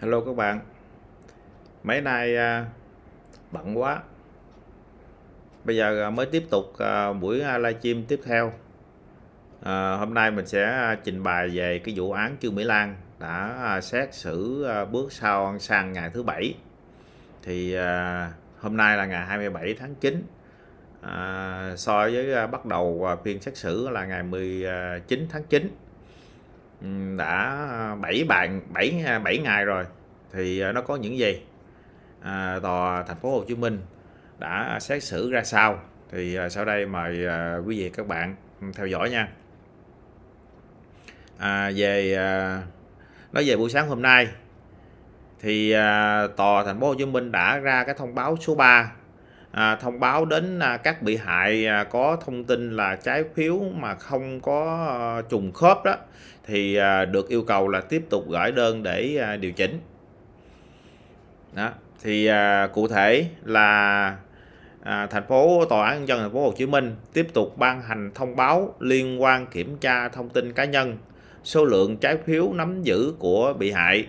Hello các bạn Mấy nay à, bận quá Bây giờ à, mới tiếp tục à, buổi livestream tiếp theo à, Hôm nay mình sẽ trình bày về cái vụ án Trương Mỹ Lan đã xét xử bước sau sang ngày thứ bảy thì à, hôm nay là ngày 27 tháng 9 à, so với bắt đầu phiên xét xử là ngày 19 tháng 9 đã 7 bàn 7 7 ngày rồi thì à, nó có những gì à, tòa thành phố Hồ Chí Minh đã xét xử ra sao thì à, sau đây mời à, quý vị các bạn theo dõi nha à, về à, nói về buổi sáng hôm nay thì à, tòa thành phố Hồ Chí Minh đã ra cái thông báo số 3 à, thông báo đến à, các bị hại à, có thông tin là trái phiếu mà không có à, trùng khớp đó thì à, được yêu cầu là tiếp tục gửi đơn để à, điều chỉnh đó thì à, cụ thể là à, thành phố tòa án nhân dân thành phố Hồ Chí Minh tiếp tục ban hành thông báo liên quan kiểm tra thông tin cá nhân số lượng trái phiếu nắm giữ của bị hại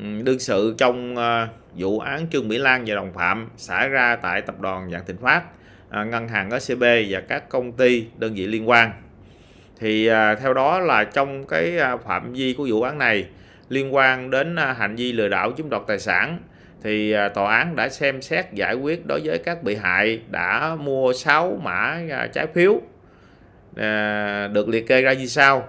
ừ, đương sự trong à, vụ án Trương Mỹ Lan và đồng phạm xảy ra tại tập đoàn Vạn Thịnh Phát, à, ngân hàng SCB và các công ty đơn vị liên quan. Thì à, theo đó là trong cái à, phạm vi của vụ án này liên quan đến hành vi lừa đảo chiếm đoạt tài sản thì tòa án đã xem xét giải quyết đối với các bị hại đã mua 6 mã trái phiếu được liệt kê ra như sau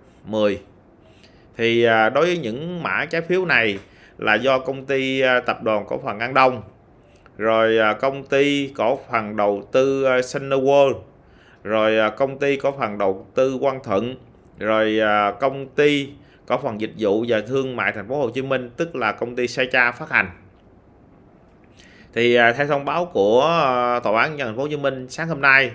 10 thì à, đối với những mã trái phiếu này là do công ty à, tập đoàn cổ phần An Đông rồi à, công ty cổ phần đầu tư Sunnyworld rồi công ty cổ phần đầu tư Quang Thuận rồi công ty cổ phần dịch vụ và thương mại thành phố Hồ Chí Minh tức là công ty Saicha phát hành thì theo thông báo của tòa án nhân thành phố Hồ Chí Minh sáng hôm nay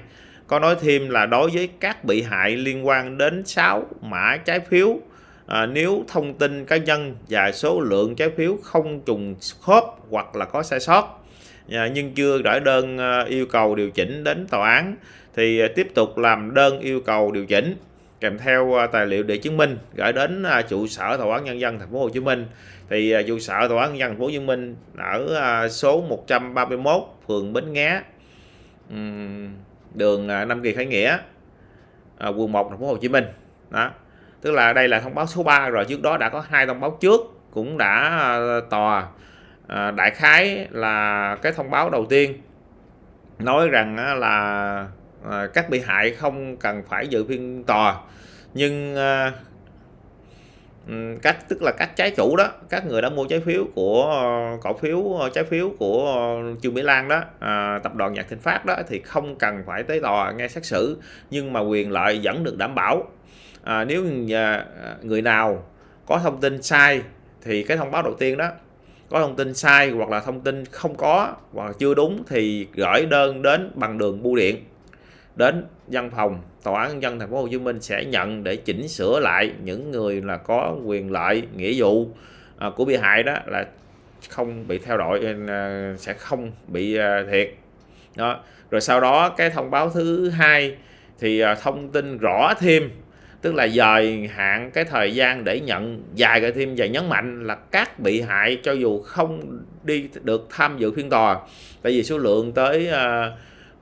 có nói thêm là đối với các bị hại liên quan đến 6 mã trái phiếu à, nếu thông tin cá nhân và số lượng trái phiếu không trùng khớp hoặc là có sai sót à, nhưng chưa gửi đơn à, yêu cầu điều chỉnh đến tòa án thì à, tiếp tục làm đơn yêu cầu điều chỉnh kèm theo à, tài liệu để chứng minh gửi đến trụ sở tòa án nhân dân thành phố Hồ Chí Minh thì trụ sở tòa án nhân dân thành phố Hồ Chí Minh ở số 131 phường Bến Nghé đường à, Nam Kỳ Khởi Nghĩa à, quận 1 thành phố Hồ Chí Minh đó tức là đây là thông báo số 3 rồi trước đó đã có hai thông báo trước cũng đã à, tòa à, đại khái là cái thông báo đầu tiên nói rằng là à, các bị hại không cần phải dự phiên tòa nhưng các tức là các trái chủ đó các người đã mua trái phiếu của cổ phiếu trái phiếu của trương mỹ lan đó à, tập đoàn nhạc thịnh phát đó thì không cần phải tới tòa nghe xét xử nhưng mà quyền lợi vẫn được đảm bảo à, nếu à, người nào có thông tin sai thì cái thông báo đầu tiên đó có thông tin sai hoặc là thông tin không có hoặc chưa đúng thì gửi đơn đến bằng đường bưu điện đến văn phòng tòa án nhân dân tp HCM sẽ nhận để chỉnh sửa lại những người là có quyền lợi nghĩa vụ à, của bị hại đó là không bị theo dõi à, sẽ không bị à, thiệt đó rồi sau đó cái thông báo thứ hai thì thông tin rõ thêm tức là dời hạn cái thời gian để nhận dài cái thêm và nhấn mạnh là các bị hại cho dù không đi được tham dự phiên tòa tại vì số lượng tới uh,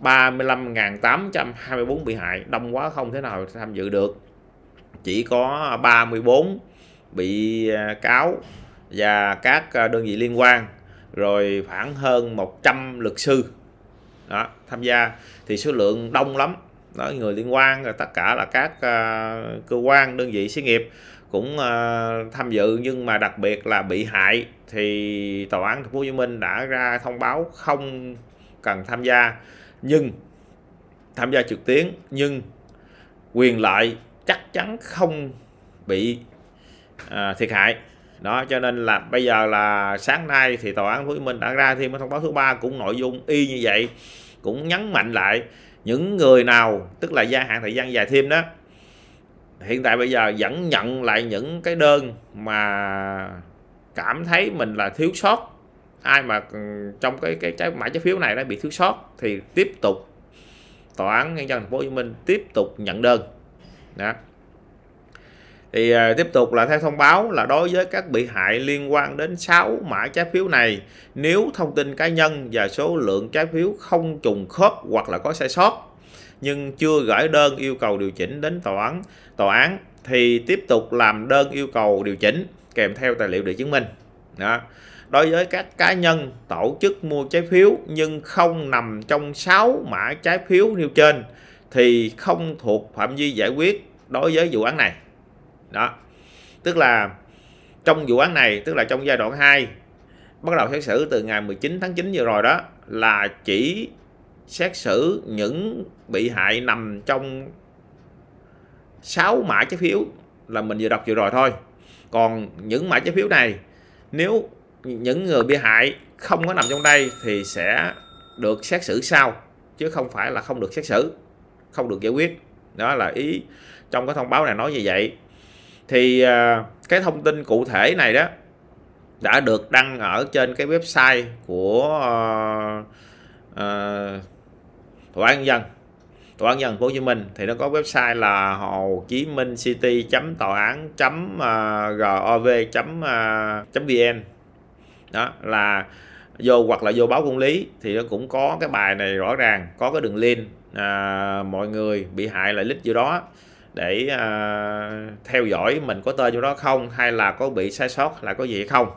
35.824 bị hại đông quá không thế nào tham dự được chỉ có 34 bị à, cáo và các à, đơn vị liên quan rồi khoảng hơn 100 luật sư đó, tham gia thì số lượng đông lắm đó người liên quan rồi tất cả là các uh, cơ quan đơn vị xí nghiệp cũng uh, tham dự nhưng mà đặc biệt là bị hại thì tòa án thành phố Hồ Chí Minh đã ra thông báo không cần tham gia nhưng tham gia trực tuyến nhưng quyền lợi chắc chắn không bị à, thiệt hại đó cho nên là bây giờ là sáng nay thì tòa án Hồ Chí Minh đã ra thêm thông báo thứ ba cũng nội dung y như vậy cũng nhấn mạnh lại những người nào tức là gia hạn thời gian dài thêm đó hiện tại bây giờ vẫn nhận lại những cái đơn mà cảm thấy mình là thiếu sót ai mà ừ, trong cái cái trái mã trái phiếu này đã bị thiếu sót thì tiếp tục tòa án nhân dân thành phố Hồ Chí Minh tiếp tục nhận đơn đó thì à, tiếp tục là theo thông báo là đối với các bị hại liên quan đến 6 mã trái phiếu này nếu thông tin cá nhân và số lượng trái phiếu không trùng khớp hoặc là có sai sót nhưng chưa gửi đơn yêu cầu điều chỉnh đến tòa án tòa án thì tiếp tục làm đơn yêu cầu điều chỉnh kèm theo tài liệu để chứng minh đó đối với các cá nhân tổ chức mua trái phiếu nhưng không nằm trong 6 mã trái phiếu nêu trên thì không thuộc phạm vi giải quyết đối với vụ án này. Đó. Tức là trong vụ án này, tức là trong giai đoạn 2 bắt đầu xét xử từ ngày 19 tháng 9 vừa rồi đó là chỉ xét xử những bị hại nằm trong 6 mã trái phiếu là mình vừa đọc vừa rồi thôi. Còn những mã trái phiếu này nếu những người bị hại không có nằm trong đây thì sẽ được xét xử sau chứ không phải là không được xét xử không được giải quyết đó là ý trong cái thông báo này nói như vậy thì à, cái thông tin cụ thể này đó đã được đăng ở trên cái website của à, à, tòa án dân tòa án dân phố Hồ Chí Minh thì nó có website là hồ chí minh city tòa án gov vn đó là vô hoặc là vô báo công lý thì nó cũng có cái bài này rõ ràng có cái đường link à, mọi người bị hại lại lít vô đó để à, theo dõi mình có tên vô đó không hay là có bị sai sót là có gì hay không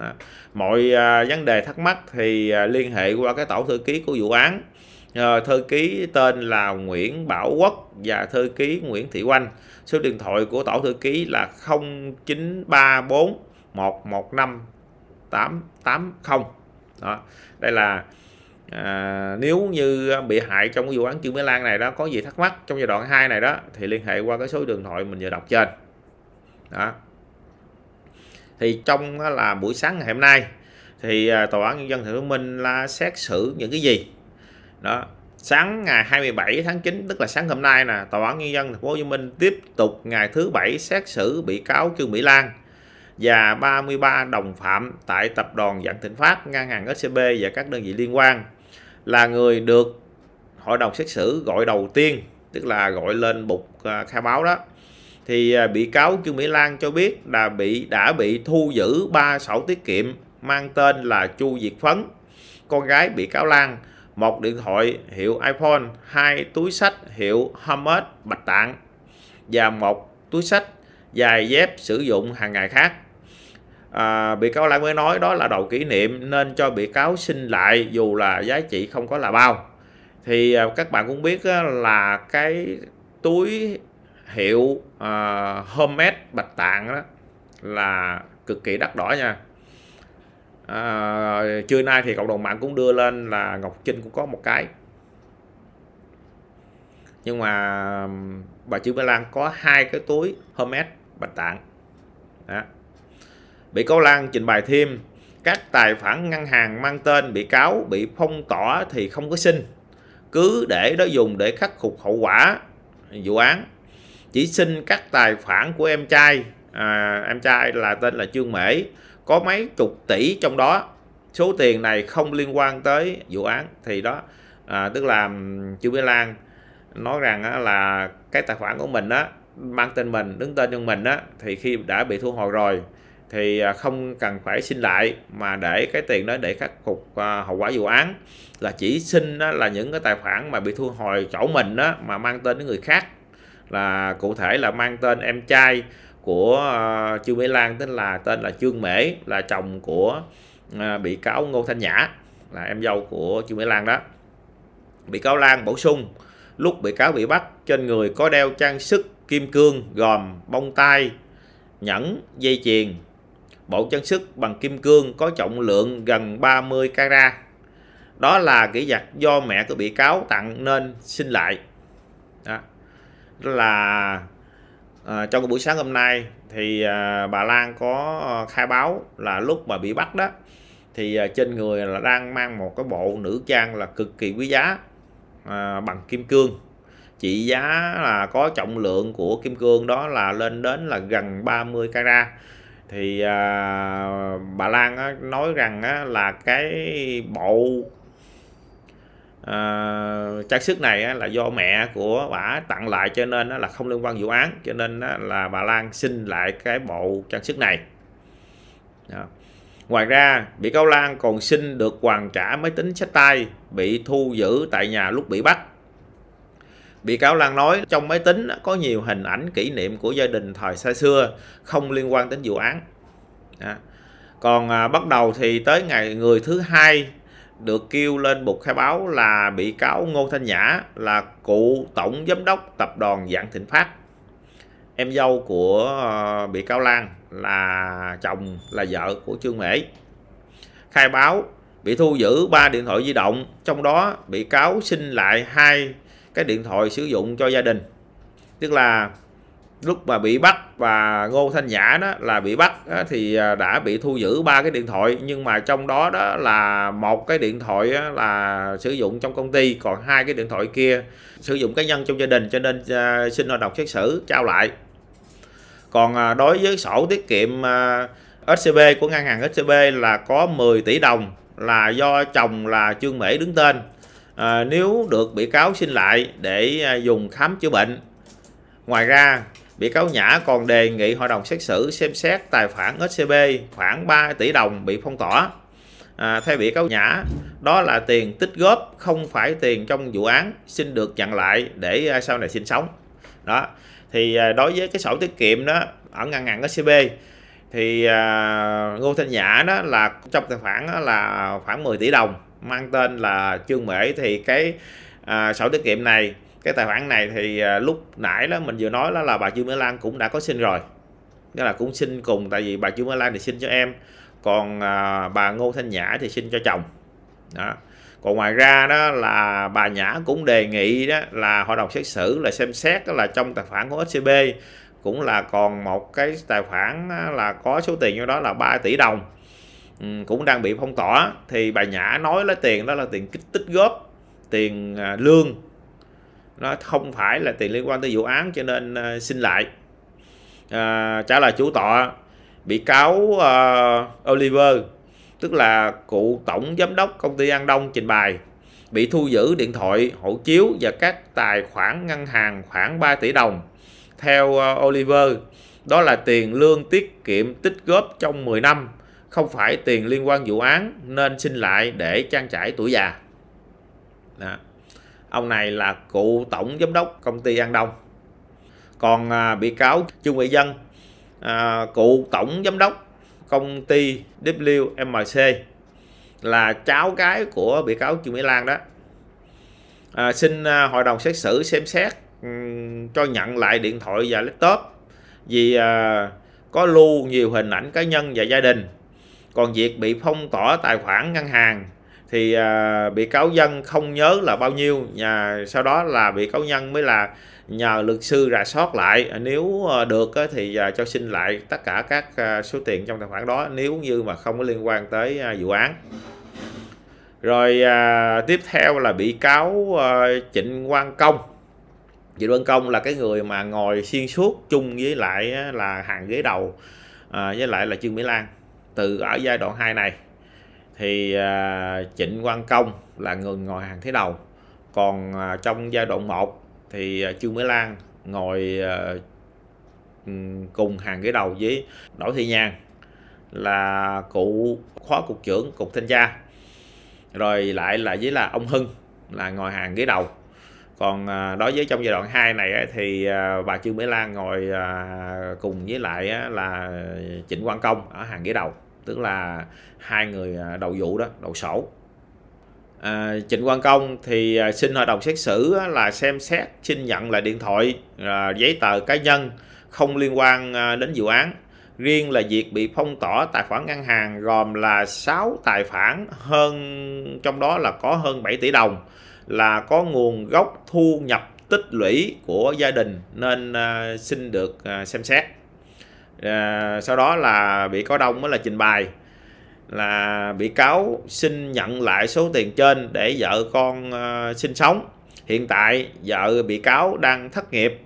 đó. mọi à, vấn đề thắc mắc thì à, liên hệ qua cái tổ thư ký của vụ án à, thư ký tên là Nguyễn Bảo Quốc và thư ký Nguyễn Thị Oanh số điện thoại của tổ thư ký là 0934 115 880 đó đây là à, nếu như bị hại trong cái vụ án Trương Mỹ Lan này đó có gì thắc mắc trong giai đoạn 2 này đó thì liên hệ qua cái số điện thoại mình vừa đọc trên đó thì trong là buổi sáng ngày hôm nay thì à, tòa án nhân dân thành phố Minh là xét xử những cái gì đó sáng ngày 27 tháng 9 tức là sáng hôm nay nè tòa án nhân dân thành phố Hồ Chí Minh tiếp tục ngày thứ bảy xét xử bị cáo Trương Mỹ Lan và 33 đồng phạm tại tập đoàn Vạn Thịnh Phát, ngân hàng SCB và các đơn vị liên quan là người được hội đồng xét xử gọi đầu tiên, tức là gọi lên bục à, khai báo đó. Thì à, bị cáo Trương Mỹ Lan cho biết là bị đã bị thu giữ ba sổ tiết kiệm mang tên là Chu Diệt Phấn, con gái bị cáo Lan, một điện thoại hiệu iPhone, hai túi sách hiệu Hermes Bạch Tạng và một túi sách dài dép sử dụng hàng ngày khác à, bị cáo lại mới nói đó là đầu kỷ niệm nên cho bị cáo xin lại dù là giá trị không có là bao thì à, các bạn cũng biết á, là cái túi hiệu à, homemade bạch tạng đó là cực kỳ đắt đỏ nha à, trưa nay thì cộng đồng mạng cũng đưa lên là Ngọc Trinh cũng có một cái nhưng mà bà Trương Mỹ Lan có hai cái túi Hermes bạch tạng đó Bị cáo Lan trình bày thêm các tài khoản ngân hàng mang tên bị cáo bị phong tỏa thì không có xin cứ để đó dùng để khắc phục hậu quả vụ án chỉ xin các tài khoản của em trai à, em trai là tên là Trương Mễ có mấy chục tỷ trong đó số tiền này không liên quan tới vụ án thì đó à, tức là Trương Mỹ Lan nói rằng là cái tài khoản của mình á mang tên mình đứng tên cho mình á thì khi đã bị thu hồi rồi thì à, không cần phải xin lại mà để cái tiền đó để khắc phục à, hậu quả vụ án là chỉ xin là những cái tài khoản mà bị thu hồi chỗ mình đó mà mang tên đến người khác là cụ thể là mang tên em trai của à, Trương Mỹ Lan tên là tên là Trương Mễ là chồng của bị cáo Ngô Thanh Nhã là em dâu của Trương Mỹ Lan đó bị cáo Lan bổ sung lúc bị cáo bị bắt trên người có đeo trang sức kim cương gồm bông tai nhẫn dây chuyền bộ trang sức bằng kim cương có trọng lượng gần 30 carat. Đó là kỷ vật do mẹ của bị cáo tặng nên xin lại. Đó. Là à, trong buổi sáng hôm nay thì à, bà Lan có à, khai báo là lúc mà bị bắt đó thì à, trên người là đang mang một cái bộ nữ trang là cực kỳ quý giá à, bằng kim cương trị giá là có trọng lượng của kim cương đó là lên đến là gần 30 carat thì à, bà Lan á, nói rằng á, là cái bộ à, trang sức này á, là do mẹ của bà tặng lại cho nên á, là không liên quan vụ án cho nên á, là bà Lan xin lại cái bộ trang sức này Đó. ngoài ra bị cáo Lan còn xin được hoàn trả máy tính sách tay bị thu giữ tại nhà lúc bị bắt Bị cáo Lan nói trong máy tính có nhiều hình ảnh kỷ niệm của gia đình thời xa xưa không liên quan đến vụ án. À. Còn à, bắt đầu thì tới ngày người thứ hai được kêu lên bục khai báo là bị cáo Ngô Thanh Nhã là cựu tổng giám đốc tập đoàn Vạn Thịnh Phát. Em dâu của à, bị cáo Lan là chồng là vợ của Trương Mễ. Khai báo bị thu giữ 3 điện thoại di động, trong đó bị cáo xin lại hai cái điện thoại sử dụng cho gia đình tức là lúc mà bị bắt và Ngô Thanh Nhã đó là bị bắt đó, thì à, đã bị thu giữ ba cái điện thoại nhưng mà trong đó đó là một cái điện thoại là sử dụng trong công ty còn hai cái điện thoại kia sử dụng cá nhân trong gia đình cho nên à, xin hội đồng xét xử trao lại còn à, đối với sổ tiết kiệm SCB của ngân hàng SCB là có 10 tỷ đồng là do chồng là Trương Mễ đứng tên à, nếu được bị cáo xin lại để à, dùng khám chữa bệnh. Ngoài ra, bị cáo Nhã còn đề nghị hội đồng xét xử xem xét tài khoản SCB khoảng 3 tỷ đồng bị phong tỏa. À, theo bị cáo Nhã, đó là tiền tích góp không phải tiền trong vụ án xin được nhận lại để à, sau này sinh sống. Đó. Thì à, đối với cái sổ tiết kiệm đó ở ngân hàng SCB thì à, Ngô Thanh Nhã đó là trong tài khoản đó là khoảng 10 tỷ đồng mang tên là Trương Mễ thì cái à, sổ tiết kiệm này cái tài khoản này thì à, lúc nãy đó mình vừa nói đó là bà Trương Mỹ Lan cũng đã có xin rồi nghĩa là cũng xin cùng tại vì bà Trương Mỹ Lan thì xin cho em còn à, bà Ngô Thanh Nhã thì xin cho chồng đó còn ngoài ra đó là bà Nhã cũng đề nghị đó là hội đồng xét xử là xem xét đó là trong tài khoản của SCB cũng là còn một cái tài khoản là có số tiền như đó là 3 tỷ đồng Ừ, cũng đang bị phong tỏa thì bà nhã nói là tiền đó là tiền kích tích góp tiền à, lương nó không phải là tiền liên quan tới vụ án cho nên à, xin lại à, trả lời chủ tọa bị cáo uh, Oliver tức là cụ tổng giám đốc công ty An Đông trình bày bị thu giữ điện thoại, hộ chiếu và các tài khoản ngân hàng khoảng 3 tỷ đồng. Theo uh, Oliver, đó là tiền lương tiết kiệm tích góp trong 10 năm không phải tiền liên quan vụ án nên xin lại để trang trải tuổi già đó. ông này là cựu tổng giám đốc công ty an đông còn à, bị cáo trương huệ dân à, cựu tổng giám đốc công ty wmc là cháu gái của bị cáo trương mỹ lan đó à, xin à, hội đồng xét xử xem xét um, cho nhận lại điện thoại và laptop vì à, có lưu nhiều hình ảnh cá nhân và gia đình còn việc bị phong tỏa tài khoản ngân hàng thì à, bị cáo dân không nhớ là bao nhiêu nhà sau đó là bị cáo nhân mới là nhờ luật sư rà soát lại nếu à, được thì à, cho xin lại tất cả các à, số tiền trong tài khoản đó nếu như mà không có liên quan tới vụ án rồi à, tiếp theo là bị cáo à, trịnh quang công trịnh quang công là cái người mà ngồi xuyên suốt chung với lại là hàng ghế đầu à, với lại là trương mỹ lan từ ở giai đoạn 2 này thì à, Trịnh Quang Công là người ngồi hàng thế đầu còn à, trong giai đoạn 1 thì à, Trương Mỹ Lan ngồi cùng hàng ghế đầu với Đỗ Thị Nhàn là cụ khóa cục trưởng cục thanh tra rồi lại là với là ông Hưng là ngồi hàng ghế đầu còn đối với trong giai đoạn 2 này thì bà Trương Mỹ Lan ngồi cùng với lại là Trịnh Quang Công ở hàng ghế đầu tức là hai người à, đầu vụ đó đầu sổ à, Trịnh Quang Công thì à, xin hội đồng xét xử là xem xét xin nhận lại điện thoại à, giấy tờ cá nhân không liên quan đến vụ án riêng là việc bị phong tỏa tài khoản ngân hàng gồm là 6 tài khoản hơn trong đó là có hơn 7 tỷ đồng là có nguồn gốc thu nhập tích lũy của gia đình nên xin được xem xét à, sau đó là bị cáo đông mới là trình bày là bị cáo xin nhận lại số tiền trên để vợ con à, sinh sống hiện tại vợ bị cáo đang thất nghiệp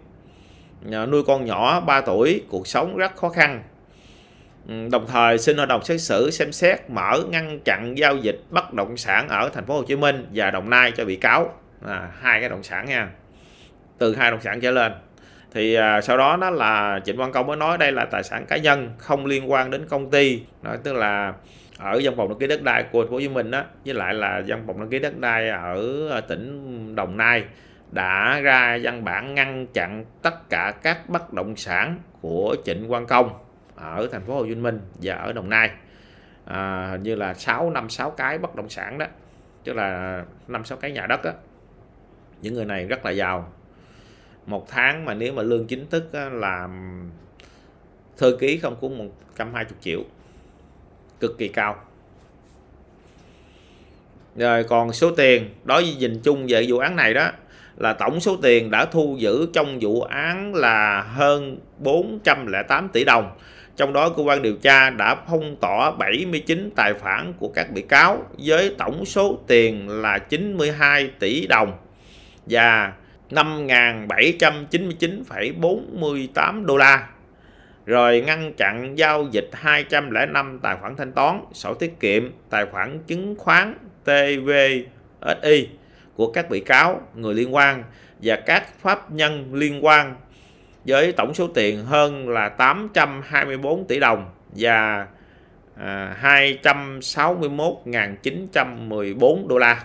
ờ, nuôi con nhỏ 3 tuổi cuộc sống rất khó khăn ừ, đồng thời xin hội đồng xét xử xem xét mở ngăn chặn giao dịch bất động sản ở thành phố Hồ Chí Minh và Đồng Nai cho bị cáo à, hai cái động sản nha từ hai động sản trở lên thì à, sau đó nó là Trịnh Văn Công mới nói đây là tài sản cá nhân không liên quan đến công ty nói tức là ở văn phòng đăng ký đất đai của thành phố Hồ Chí Minh đó với lại là văn phòng đăng ký đất đai ở à, tỉnh Đồng Nai đã ra văn bản ngăn chặn tất cả các bất động sản của Trịnh Quang Công ở thành phố Hồ Chí Minh và ở Đồng Nai à, hình như là 6 năm 6 cái bất động sản đó tức là năm sáu cái nhà đất đó. những người này rất là giàu một tháng mà nếu mà lương chính thức là thư ký không cũng 120 triệu cực kỳ cao rồi còn số tiền đối với nhìn chung về vụ án này đó là tổng số tiền đã thu giữ trong vụ án là hơn 408 tỷ đồng trong đó cơ quan điều tra đã phong tỏa 79 tài khoản của các bị cáo với tổng số tiền là 92 tỷ đồng và 5.799,48 đô la rồi ngăn chặn giao dịch 205 tài khoản thanh toán, sổ tiết kiệm, tài khoản chứng khoán TVSI của các bị cáo, người liên quan và các pháp nhân liên quan với tổng số tiền hơn là 824 tỷ đồng và 261.914 à, đô la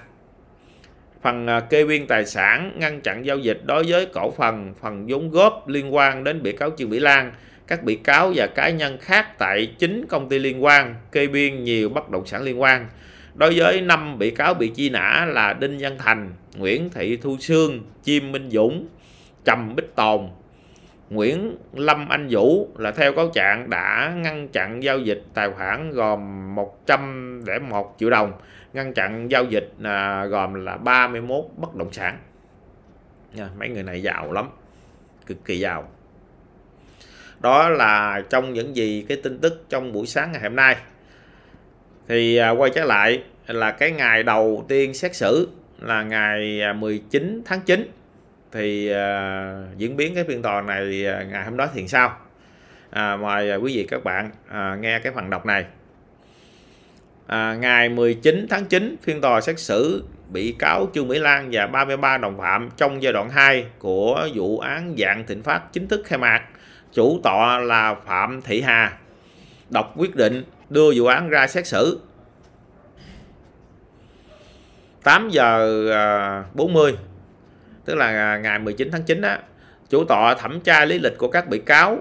phần à, kê biên tài sản, ngăn chặn giao dịch đối với cổ phần, phần vốn góp liên quan đến bị cáo Trương Mỹ Lan, các bị cáo và cá nhân khác tại chính công ty liên quan, kê biên nhiều bất động sản liên quan. Đối với năm bị cáo bị chi nã là Đinh Văn Thành, Nguyễn Thị Thu Sương, Chim Minh Dũng, Trầm Bích Tồn, Nguyễn Lâm Anh Vũ là theo cáo trạng đã ngăn chặn giao dịch tài khoản gồm 101 triệu đồng ngăn chặn giao dịch à, gồm là 31 bất động sản nha, mấy người này giàu lắm cực kỳ giàu đó là trong những gì cái tin tức trong buổi sáng ngày hôm nay thì à, quay trở lại là cái ngày đầu tiên xét xử là ngày 19 à, tháng 9 thì à, diễn biến cái phiên tòa này à, ngày hôm đó thì sao à, mời à, quý vị các bạn à, nghe cái phần đọc này à, ngày 19 tháng 9 phiên tòa xét xử bị cáo Trương Mỹ Lan và 33 đồng phạm trong giai đoạn 2 của vụ án dạng thịnh phát chính thức khai mạc. Chủ tọa là Phạm Thị Hà đọc quyết định đưa vụ án ra xét xử. 8 giờ 40 à, tức là à, ngày 19 tháng 9 á, chủ tọa thẩm tra lý lịch của các bị cáo.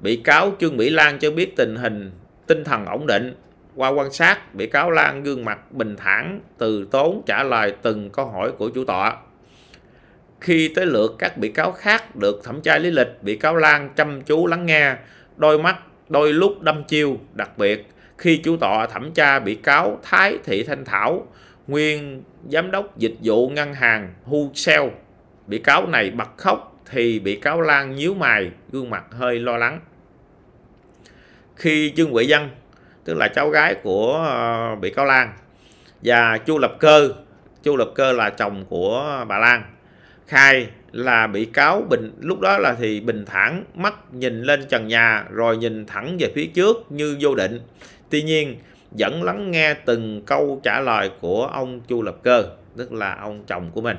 Bị cáo Trương Mỹ Lan cho biết tình hình tinh thần ổn định, qua quan sát bị cáo Lan gương mặt bình thản từ tốn trả lời từng câu hỏi của chủ tọa khi tới lượt các bị cáo khác được thẩm tra lý lịch bị cáo Lan chăm chú lắng nghe đôi mắt đôi lúc đâm chiêu đặc biệt khi chủ tọa thẩm tra bị cáo Thái Thị Thanh Thảo nguyên giám đốc dịch vụ ngân hàng Hu Husel bị cáo này bật khóc thì bị cáo Lan nhíu mày gương mặt hơi lo lắng khi trương Huệ Dân tức là cháu gái của ờ, bị cáo Lan và Chu Lập Cơ Chu Lập Cơ là chồng của bà Lan khai là bị cáo bình lúc đó là thì bình thản mắt nhìn lên trần nhà rồi nhìn thẳng về phía trước như vô định tuy nhiên vẫn lắng nghe từng câu trả lời của ông Chu Lập Cơ tức là ông chồng của mình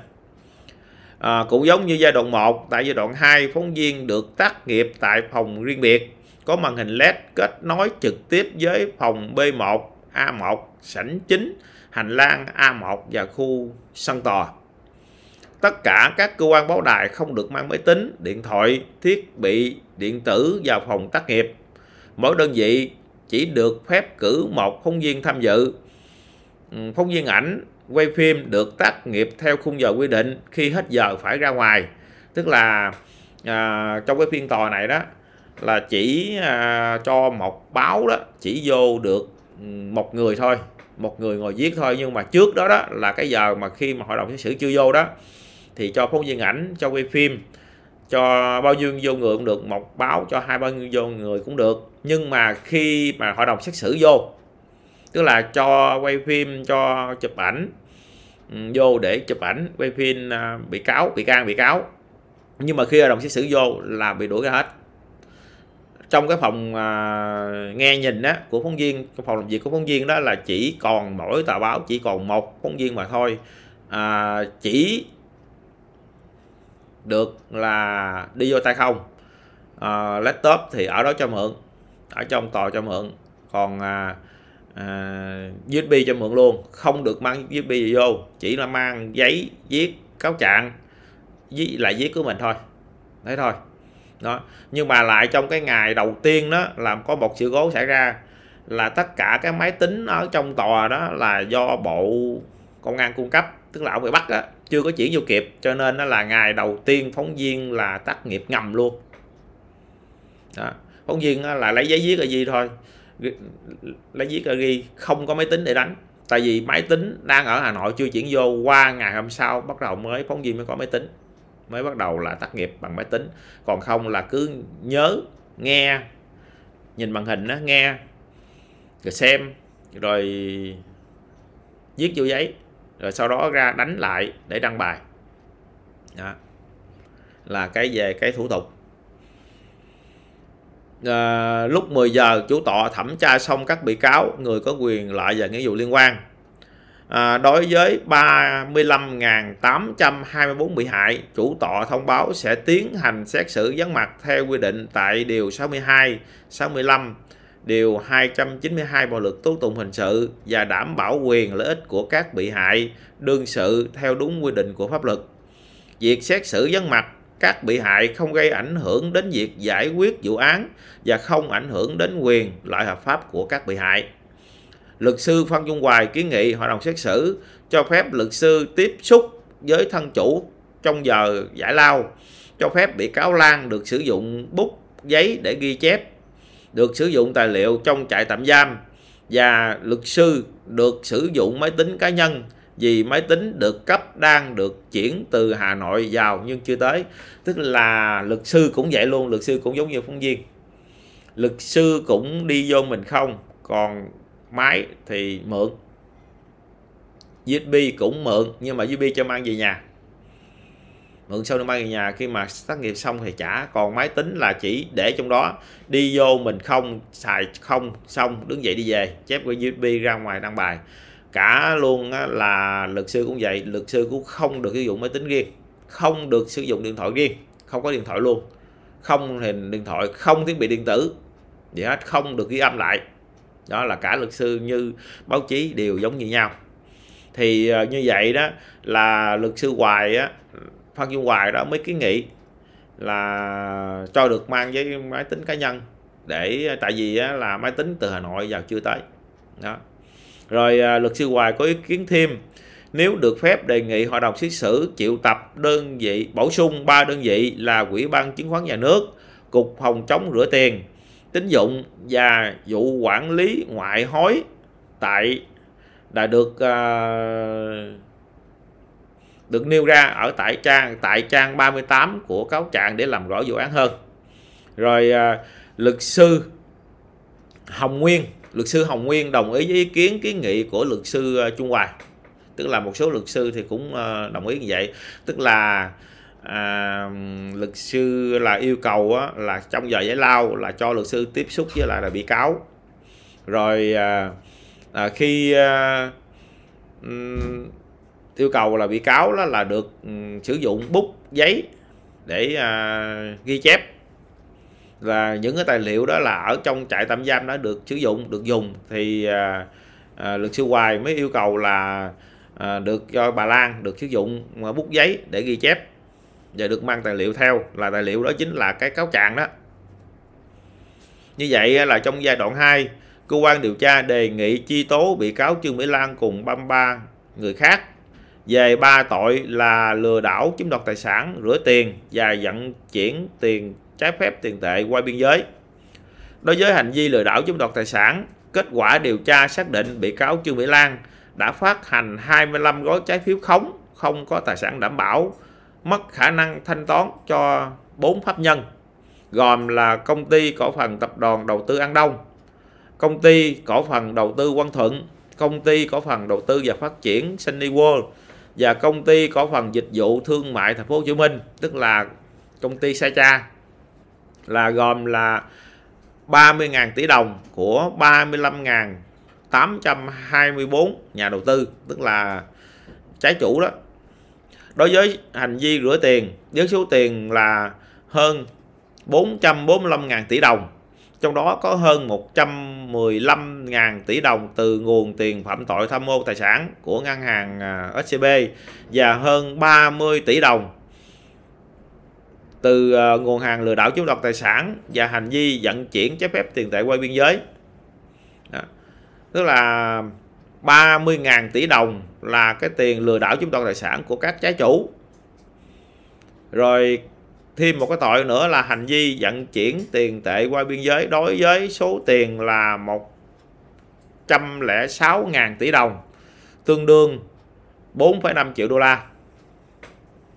à, cũng giống như giai đoạn 1 tại giai đoạn 2 phóng viên được tác nghiệp tại phòng riêng biệt có màn hình LED kết nối trực tiếp với phòng B1, A1, sảnh chính, hành lang A1 và khu sân tòa. Tất cả các cơ quan báo đài không được mang máy tính, điện thoại, thiết bị điện tử vào phòng tác nghiệp. Mỗi đơn vị chỉ được phép cử một phóng viên tham dự. Ừ, phóng viên ảnh quay phim được tác nghiệp theo khung giờ quy định khi hết giờ phải ra ngoài. Tức là à, trong cái phiên tòa này đó là chỉ à, cho một báo đó chỉ vô được ừ, một người thôi một người ngồi viết thôi nhưng mà trước đó đó là cái giờ mà khi mà hội đồng xét xử chưa vô đó thì cho phóng viên ảnh cho quay phim cho bao nhiêu vô người cũng được một báo cho hai bao nhiêu vô người cũng được nhưng mà khi mà hội đồng xét xử vô tức là cho quay phim cho chụp ảnh ừ, vô để chụp ảnh quay phim à, bị cáo bị can bị cáo nhưng mà khi hội đồng xét xử vô là bị đuổi ra hết trong cái phòng à, nghe nhìn á của phóng viên phòng làm việc của phóng viên đó là chỉ còn mỗi tờ báo chỉ còn một phóng viên mà thôi à, chỉ được là đi vô tay không à, laptop thì ở đó cho mượn ở trong tòa cho mượn còn à, à, USB cho mượn luôn không được mang USB gì vô chỉ là mang giấy viết cáo trạng với lại giấy của mình thôi đấy thôi đó nhưng mà lại trong cái ngày đầu tiên đó làm có một sự cố xảy ra là tất cả cái máy tính ở trong tòa đó là do bộ công an cung cấp tức là ông bị bắt á chưa có chuyển vô kịp cho nên nó là ngày đầu tiên phóng viên là tác nghiệp ngầm luôn đó. phóng viên là lấy giấy viết là gì thôi lấy viết là ghi không có máy tính để đánh tại vì máy tính đang ở hà nội chưa chuyển vô qua ngày hôm sau bắt đầu mới phóng viên mới có máy tính mới bắt đầu là tác nghiệp bằng máy tính còn không là cứ nhớ nghe nhìn màn hình đó nghe rồi xem rồi viết vô giấy rồi sau đó ra đánh lại để đăng bài đó. là cái về cái thủ tục à, lúc 10 giờ chủ tọa thẩm tra xong các bị cáo người có quyền lợi và nghĩa vụ liên quan À, đối với 35.824 bị hại, chủ tọa thông báo sẽ tiến hành xét xử vắng mặt theo quy định tại Điều 62, 65, Điều 292 Bộ luật tố tụng hình sự và đảm bảo quyền lợi ích của các bị hại đương sự theo đúng quy định của pháp luật. Việc xét xử vắng mặt các bị hại không gây ảnh hưởng đến việc giải quyết vụ án và không ảnh hưởng đến quyền lợi hợp pháp của các bị hại luật sư Phan Trung Hoài kiến nghị hội đồng xét xử cho phép luật sư tiếp xúc với thân chủ trong giờ giải lao, cho phép bị cáo Lan được sử dụng bút giấy để ghi chép, được sử dụng tài liệu trong trại tạm giam và luật sư được sử dụng máy tính cá nhân vì máy tính được cấp đang được chuyển từ Hà Nội vào nhưng chưa tới tức là luật sư cũng vậy luôn luật sư cũng giống như phóng viên luật sư cũng đi vô mình không còn máy thì mượn USB cũng mượn nhưng mà USB cho mang về nhà mượn xong nó mang về nhà khi mà tác nghiệp xong thì trả còn máy tính là chỉ để trong đó đi vô mình không xài không xong đứng dậy đi về chép cái USB ra ngoài đăng bài cả luôn là luật sư cũng vậy luật sư cũng không được sử dụng máy tính riêng không được sử dụng điện thoại riêng không có điện thoại luôn không hình điện thoại không thiết bị điện tử gì hết không được ghi âm lại đó là cả luật sư như báo chí đều giống như nhau thì ờ, như vậy đó là luật sư hoài á phan dung hoài đó mới kiến nghị là cho được mang với máy tính cá nhân để ờ, tại vì á, là máy tính từ hà nội vào chưa tới đó rồi ờ, luật sư hoài có ý kiến thêm nếu được phép đề nghị hội đồng xét xử triệu tập đơn vị bổ sung ba đơn vị là quỹ ban chứng khoán nhà nước cục phòng chống rửa tiền tín dụng và vụ quản lý ngoại hối tại đã được uh, được nêu ra ở tại trang tại trang 38 của cáo trạng để làm rõ vụ án hơn. Rồi uh, luật sư Hồng Nguyên, luật sư Hồng Nguyên đồng ý với ý kiến kiến nghị của luật sư à, Trung Hoài. Tức là một số luật sư thì cũng uh, đồng ý như vậy, tức là à, luật sư là yêu cầu á, là trong giờ giải lao là cho luật sư tiếp xúc với lại là bị cáo rồi à, à, khi à, yêu cầu là bị cáo đó là được um, sử dụng bút giấy để à, ghi chép là những cái tài liệu đó là ở trong trại tạm giam đã được sử dụng được dùng thì à, à, luật sư hoài mới yêu cầu là à, được cho bà Lan được sử dụng à, bút giấy để ghi chép và được mang tài liệu theo là tài liệu đó chính là cái cáo trạng đó như vậy là trong giai đoạn 2 cơ quan điều tra đề nghị chi tố bị cáo Trương Mỹ Lan cùng 33 người khác về ba tội là lừa đảo chiếm đoạt tài sản rửa tiền và vận chuyển tiền trái phép tiền tệ qua biên giới đối với hành vi lừa đảo chiếm đoạt tài sản kết quả điều tra xác định bị cáo Trương Mỹ Lan đã phát hành 25 gói trái phiếu khống không có tài sản đảm bảo mất khả năng thanh toán cho bốn pháp nhân gồm là công ty cổ phần tập đoàn đầu tư An Đông, công ty cổ phần đầu tư Quang Thuận, công ty cổ phần đầu tư và phát triển Sunny World và công ty cổ phần dịch vụ thương mại thành phố Hồ Chí Minh, tức là công ty Sa Cha là gồm là 30.000 tỷ đồng của 35.824 nhà đầu tư, tức là trái chủ đó đối với hành vi rửa tiền với số tiền là hơn 445.000 tỷ đồng trong đó có hơn 115.000 tỷ đồng từ nguồn tiền phạm tội tham mô tài sản của ngân hàng à, SCB và hơn 30 tỷ đồng từ à, nguồn hàng lừa đảo chiếm đoạt tài sản và hành vi vận chuyển trái phép tiền tệ qua biên giới. Đó. Tức là 30.000 tỷ đồng là cái tiền lừa đảo chiếm đoạt tài sản của các trái chủ. Rồi thêm một cái tội nữa là hành vi vận chuyển tiền tệ qua biên giới đối với số tiền là 106.000 tỷ đồng, tương đương 4,5 triệu đô la.